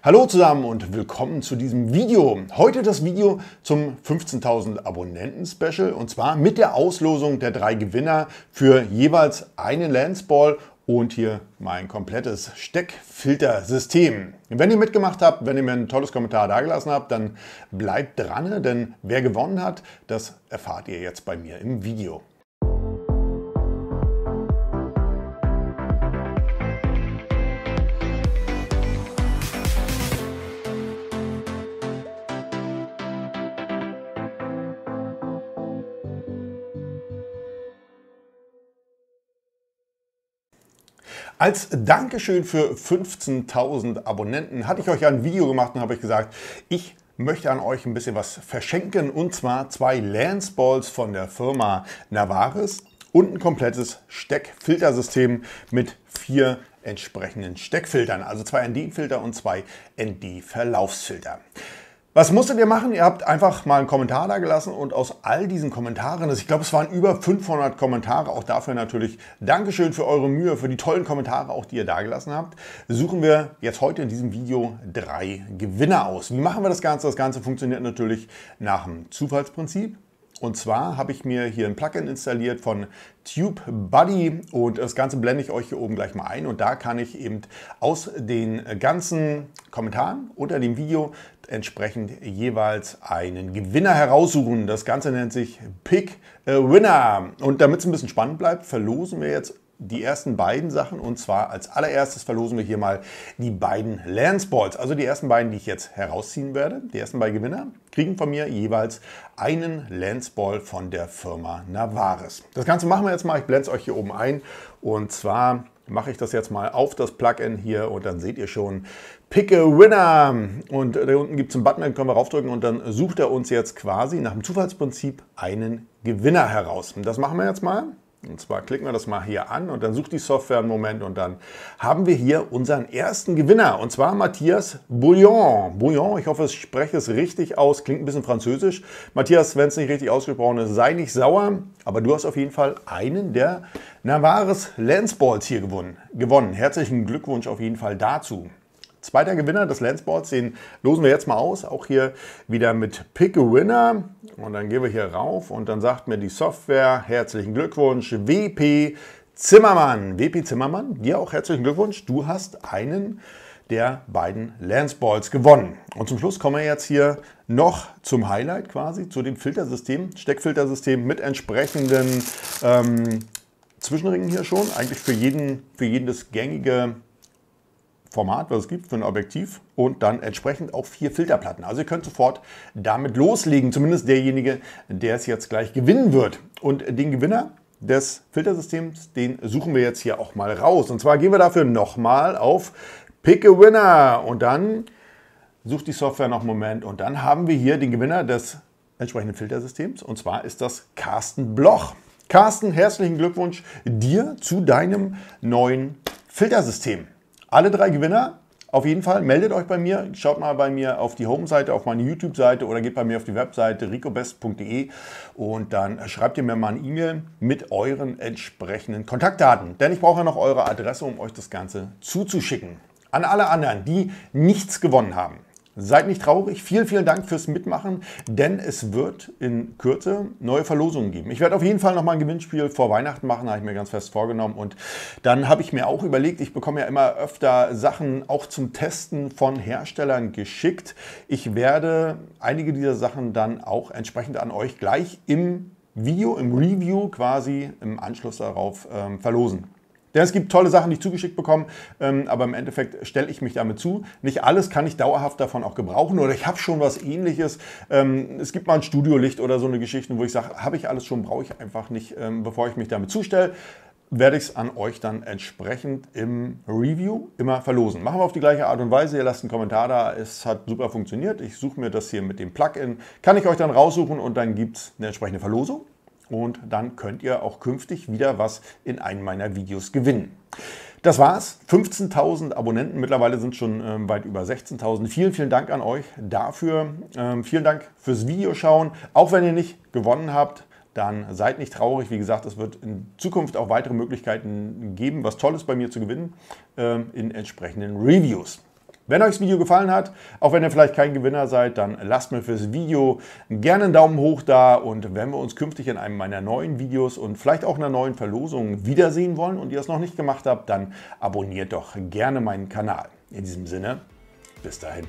Hallo zusammen und willkommen zu diesem Video. Heute das Video zum 15.000 Abonnenten Special und zwar mit der Auslosung der drei Gewinner für jeweils einen Lanceball und hier mein komplettes Steckfiltersystem. Wenn ihr mitgemacht habt, wenn ihr mir ein tolles Kommentar dagelassen habt, dann bleibt dran, denn wer gewonnen hat, das erfahrt ihr jetzt bei mir im Video. Als Dankeschön für 15.000 Abonnenten hatte ich euch ein Video gemacht und habe euch gesagt, ich möchte an euch ein bisschen was verschenken und zwar zwei Lance Balls von der Firma Navaris und ein komplettes Steckfiltersystem mit vier entsprechenden Steckfiltern, also zwei ND-Filter und zwei ND-Verlaufsfilter. Was musstet ihr machen? Ihr habt einfach mal einen Kommentar da gelassen und aus all diesen Kommentaren, also ich glaube, es waren über 500 Kommentare, auch dafür natürlich Dankeschön für eure Mühe, für die tollen Kommentare, auch die ihr da gelassen habt, suchen wir jetzt heute in diesem Video drei Gewinner aus. Wie machen wir das Ganze? Das Ganze funktioniert natürlich nach dem Zufallsprinzip. Und zwar habe ich mir hier ein Plugin installiert von TubeBuddy und das Ganze blende ich euch hier oben gleich mal ein. Und da kann ich eben aus den ganzen Kommentaren unter dem Video entsprechend jeweils einen Gewinner heraussuchen. Das Ganze nennt sich Pick Winner. Und damit es ein bisschen spannend bleibt, verlosen wir jetzt die ersten beiden Sachen. Und zwar als allererstes verlosen wir hier mal die beiden Lance Balls. Also die ersten beiden, die ich jetzt herausziehen werde. Die ersten beiden Gewinner kriegen von mir jeweils einen Lance Ball von der Firma Navaris. Das Ganze machen wir jetzt mal. Ich blende es euch hier oben ein. Und zwar mache ich das jetzt mal auf das Plugin hier und dann seht ihr schon Pick a Winner. Und da unten gibt es einen Button, den können wir raufdrücken und dann sucht er uns jetzt quasi nach dem Zufallsprinzip einen Gewinner heraus. Und das machen wir jetzt mal. Und zwar klicken wir das mal hier an und dann sucht die Software einen Moment und dann haben wir hier unseren ersten Gewinner und zwar Matthias Bouillon. Bouillon, ich hoffe, ich spreche es richtig aus, klingt ein bisschen französisch. Matthias, wenn es nicht richtig ausgesprochen ist, sei nicht sauer, aber du hast auf jeden Fall einen der Navares Lanceballs hier gewonnen. gewonnen. Herzlichen Glückwunsch auf jeden Fall dazu. Zweiter Gewinner des Lensboards, den losen wir jetzt mal aus, auch hier wieder mit Pick a Winner. Und dann gehen wir hier rauf und dann sagt mir die Software, herzlichen Glückwunsch, WP Zimmermann. WP Zimmermann, dir auch herzlichen Glückwunsch, du hast einen der beiden Lanceballs gewonnen. Und zum Schluss kommen wir jetzt hier noch zum Highlight quasi, zu dem Filtersystem, Steckfiltersystem mit entsprechenden ähm, Zwischenringen hier schon. Eigentlich für jeden, für jeden das gängige Format, was es gibt für ein Objektiv und dann entsprechend auch vier Filterplatten. Also ihr könnt sofort damit loslegen, zumindest derjenige, der es jetzt gleich gewinnen wird. Und den Gewinner des Filtersystems, den suchen wir jetzt hier auch mal raus. Und zwar gehen wir dafür nochmal auf Pick a Winner und dann sucht die Software noch einen Moment und dann haben wir hier den Gewinner des entsprechenden Filtersystems und zwar ist das Carsten Bloch. Carsten, herzlichen Glückwunsch dir zu deinem neuen Filtersystem. Alle drei Gewinner auf jeden Fall meldet euch bei mir, schaut mal bei mir auf die Home-Seite, auf meine YouTube-Seite oder geht bei mir auf die Webseite ricobest.de und dann schreibt ihr mir mal eine E-Mail mit euren entsprechenden Kontaktdaten. Denn ich brauche ja noch eure Adresse, um euch das Ganze zuzuschicken. An alle anderen, die nichts gewonnen haben. Seid nicht traurig. Vielen, vielen Dank fürs Mitmachen, denn es wird in Kürze neue Verlosungen geben. Ich werde auf jeden Fall nochmal ein Gewinnspiel vor Weihnachten machen, habe ich mir ganz fest vorgenommen. Und dann habe ich mir auch überlegt, ich bekomme ja immer öfter Sachen auch zum Testen von Herstellern geschickt. Ich werde einige dieser Sachen dann auch entsprechend an euch gleich im Video, im Review quasi im Anschluss darauf ähm, verlosen. Denn es gibt tolle Sachen, die ich zugeschickt bekomme, ähm, aber im Endeffekt stelle ich mich damit zu. Nicht alles kann ich dauerhaft davon auch gebrauchen oder ich habe schon was ähnliches. Ähm, es gibt mal ein Studiolicht oder so eine Geschichte, wo ich sage, habe ich alles schon, brauche ich einfach nicht, ähm, bevor ich mich damit zustelle werde ich es an euch dann entsprechend im Review immer verlosen. Machen wir auf die gleiche Art und Weise. Ihr lasst einen Kommentar da. Es hat super funktioniert. Ich suche mir das hier mit dem Plugin. Kann ich euch dann raussuchen und dann gibt es eine entsprechende Verlosung und dann könnt ihr auch künftig wieder was in einem meiner Videos gewinnen. Das war's. 15.000 Abonnenten. Mittlerweile sind schon ähm, weit über 16.000. Vielen, vielen Dank an euch dafür. Ähm, vielen Dank fürs Video schauen. Auch wenn ihr nicht gewonnen habt, dann seid nicht traurig. Wie gesagt, es wird in Zukunft auch weitere Möglichkeiten geben, was Tolles bei mir zu gewinnen ähm, in entsprechenden Reviews. Wenn euch das Video gefallen hat, auch wenn ihr vielleicht kein Gewinner seid, dann lasst mir fürs Video gerne einen Daumen hoch da und wenn wir uns künftig in einem meiner neuen Videos und vielleicht auch einer neuen Verlosung wiedersehen wollen und ihr es noch nicht gemacht habt, dann abonniert doch gerne meinen Kanal. In diesem Sinne, bis dahin.